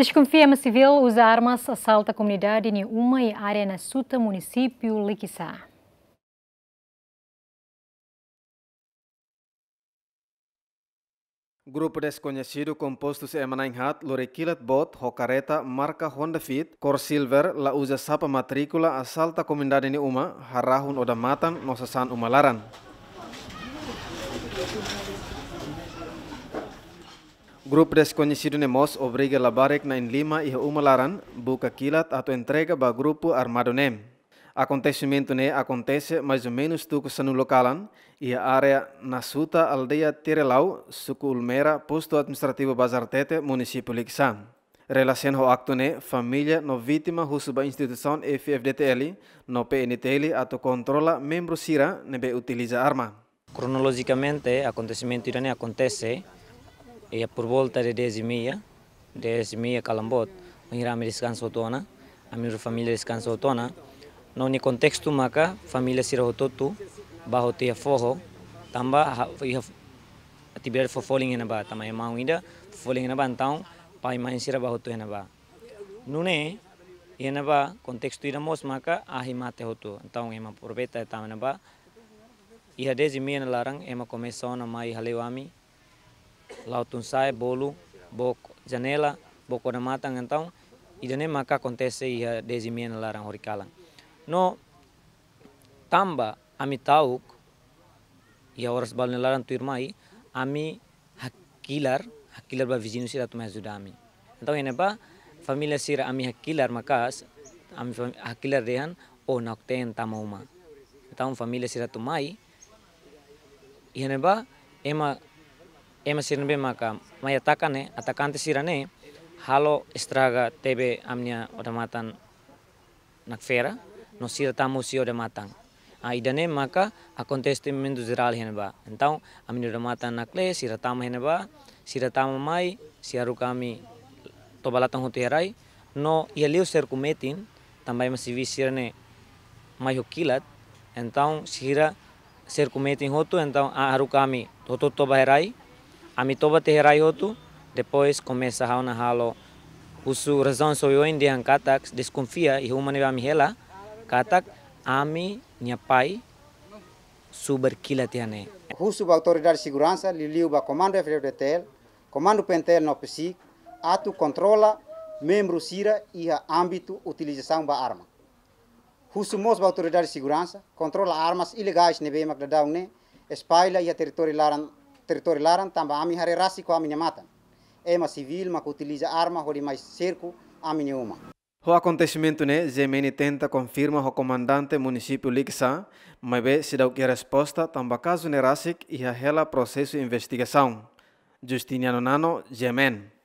Desconfia uma civil usa armas assalta a comunidade em uma e área na Suta, município Liquissá. Grupo desconhecido composto se Emananghat, Lorekilat Bot, Hokareta, marca Honda Fit, Cor Silver, la usa sapa matrícula assalta comunidade ni uma, harahun oda matan, san umalaran. Grupo desconhecido Nemos obriga Labarek na em Lima e uma laran, buca quilat ato entrega ba grupo armado NEM. Acontecimento ne acontece mais ou menos tuco sanu localan e a área na suta aldeia tirelau suco Ulmera, posto administrativo Bazartete, município Lixan. Relação ao acto ne, família no vítima rusuba instituição FFDTL, no PNTL ato controla membro Sira nebe utiliza arma. Cronologicamente, acontecimento irane acontece e é por volta de 10 e meia, 10 e meia calambot, o Hirame descansa autona, a minha família descansa não No contexto maca, família se rototu, barro tia forro, tamba atividade fofoling na ba, tamba irmão ainda, fofoling na ba, então pai mãe se barro tu na ba. Nune, na ba, contexto ira mos maca, ahi mate rotu, então ema aproveita tamba na ba. 10 e meia na larang, ema começou na mai halewami, Lautun sai, bolu, bok janela, boko na matang entau, idane maka kontese iha dezimien larang horikala No, tamba, ami tauk, iha oras balne larang tu ami hakilar, hakilar ba vizinu sira tu me ajuda ami. ene ba, familia sira ami hakilar makas ami hakilar dehan, o oh nokten tamauma. entau familia sira tu mai, e ene ba, ema ema sirnbe maka maya takane atakante sirane halo estraga tebe amnya oda matan nak fera no sira tamu si oda matang a idane maka a contestamento geral henba entau amni oda matan nakle sira tamu henba sira tamu mai siaru kami tobalatang hotu herai no ialiu ser kumetin tambay masivi sirane mai hokilat entau sira ser kumetin hotu entau a haru kami toto tobaherai Amitoba Teherayotu, depois começa a na halo usu razão sou eu indian em katak desconfia e uma neva amihela katak ami minha pai super kila tiane russo ba autoridade de segurança liliu ba comando FDTL comando pentel no psi atu controla membro sira e a âmbito utilização ba arma russo mos ba autoridade de segurança controla armas ilegais nebe magdadaune espalha e a território laran território laran tamba ami hare rasi ko ami é uma civil ma utiliza arma hori mais cerco ami uma O acontecimento né, Gemini tenta confirma o comandante município Lixá, mas vê se dá que a resposta tamba caso Nerasic e a rela processo de investigação. Justiniano Nano, Gemen.